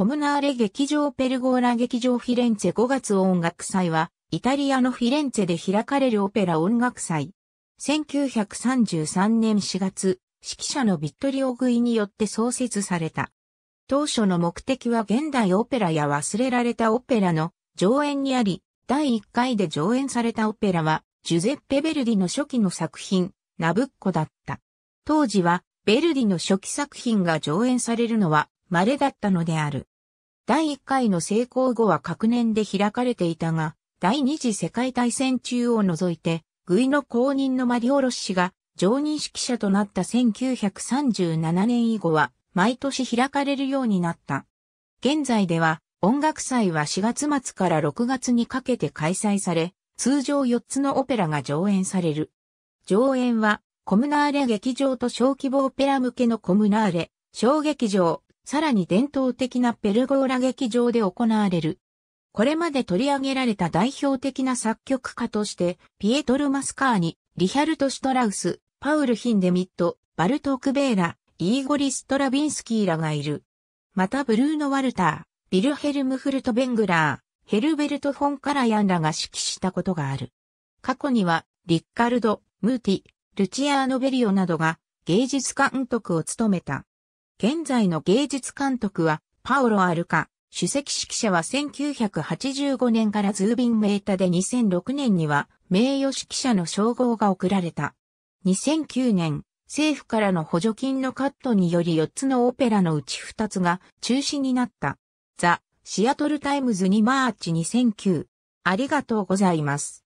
コムナーレ劇場ペルゴーラ劇場フィレンツェ5月音楽祭は、イタリアのフィレンツェで開かれるオペラ音楽祭。1933年4月、指揮者のビットリオ・グイによって創設された。当初の目的は現代オペラや忘れられたオペラの上演にあり、第1回で上演されたオペラは、ジュゼッペ・ベルディの初期の作品、ナブッコだった。当時は、ベルディの初期作品が上演されるのは稀だったのである。第1回の成功後は各年で開かれていたが、第二次世界大戦中を除いて、グイの公認のマリオロ氏が常任指揮者となった1937年以後は、毎年開かれるようになった。現在では、音楽祭は4月末から6月にかけて開催され、通常4つのオペラが上演される。上演は、コムナーレ劇場と小規模オペラ向けのコムナーレ、小劇場、さらに伝統的なペルゴーラ劇場で行われる。これまで取り上げられた代表的な作曲家として、ピエトル・マスカーニ、リヒャルト・シュトラウス、パウル・ヒンデミット、バルト・クベーラ、イーゴリ・ストラビンスキーらがいる。またブルーノ・ワルター、ビルヘルム・フルト・ベングラー、ヘルベルト・フォン・カラヤンらが指揮したことがある。過去には、リッカルド、ムーティ、ルチアーノ・ベリオなどが芸術監督を務めた。現在の芸術監督は、パオロ・アルカ。主席指揮者は1985年からズービン・メータで2006年には名誉指揮者の称号が贈られた。2009年、政府からの補助金のカットにより4つのオペラのうち2つが中止になった。ザ・シアトルタイムズにマーチ2009。ありがとうございます。